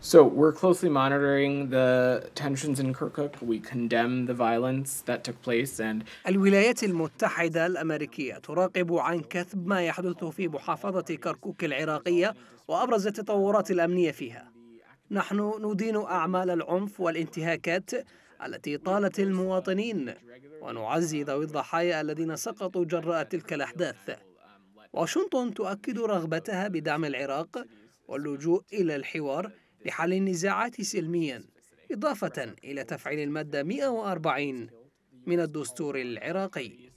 So we're closely monitoring the tensions in Kirkuk. We condemn the violence that took place and الولايات المتحدة الأمريكية تراقب عن كثب ما يحدث في محافظة كركوك العراقية وأبرز التطورات الأمنية فيها. نحن ندين أعمال العنف والانتهاكات التي طالت المواطنين ونعزي ذوي الضحايا الذين سقطوا جراء تلك الأحداث. واشنطن تؤكد رغبتها بدعم العراق واللجوء إلى الحوار لحل النزاعات سلميا إضافة إلى تفعيل المادة 140 من الدستور العراقي